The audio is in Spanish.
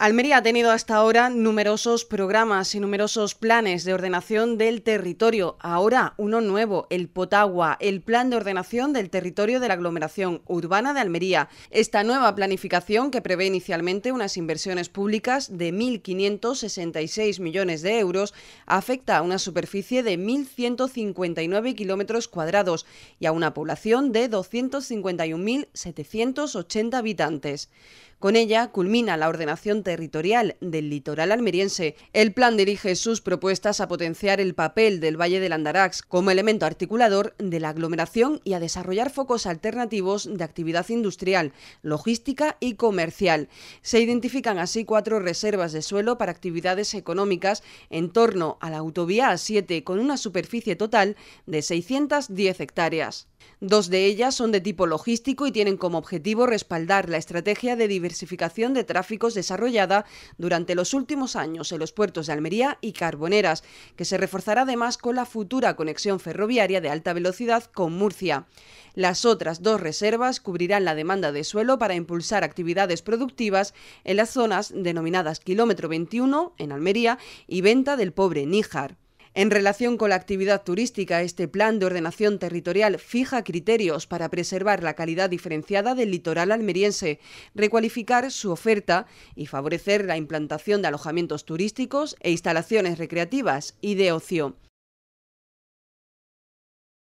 Almería ha tenido hasta ahora numerosos programas y numerosos planes de ordenación del territorio. Ahora uno nuevo, el Potagua, el Plan de Ordenación del Territorio de la Aglomeración Urbana de Almería. Esta nueva planificación, que prevé inicialmente unas inversiones públicas de 1.566 millones de euros, afecta a una superficie de 1.159 kilómetros cuadrados y a una población de 251.780 habitantes. Con ella culmina la ordenación territorial del litoral almeriense. El plan dirige sus propuestas a potenciar el papel del Valle del Andarax como elemento articulador de la aglomeración y a desarrollar focos alternativos de actividad industrial, logística y comercial. Se identifican así cuatro reservas de suelo para actividades económicas en torno a la autovía A7 con una superficie total de 610 hectáreas. Dos de ellas son de tipo logístico y tienen como objetivo respaldar la estrategia de diversificación de tráficos desarrollada durante los últimos años en los puertos de Almería y Carboneras, que se reforzará además con la futura conexión ferroviaria de alta velocidad con Murcia. Las otras dos reservas cubrirán la demanda de suelo para impulsar actividades productivas en las zonas denominadas kilómetro 21 en Almería y venta del pobre Níjar. En relación con la actividad turística, este plan de ordenación territorial fija criterios para preservar la calidad diferenciada del litoral almeriense, recualificar su oferta y favorecer la implantación de alojamientos turísticos e instalaciones recreativas y de ocio.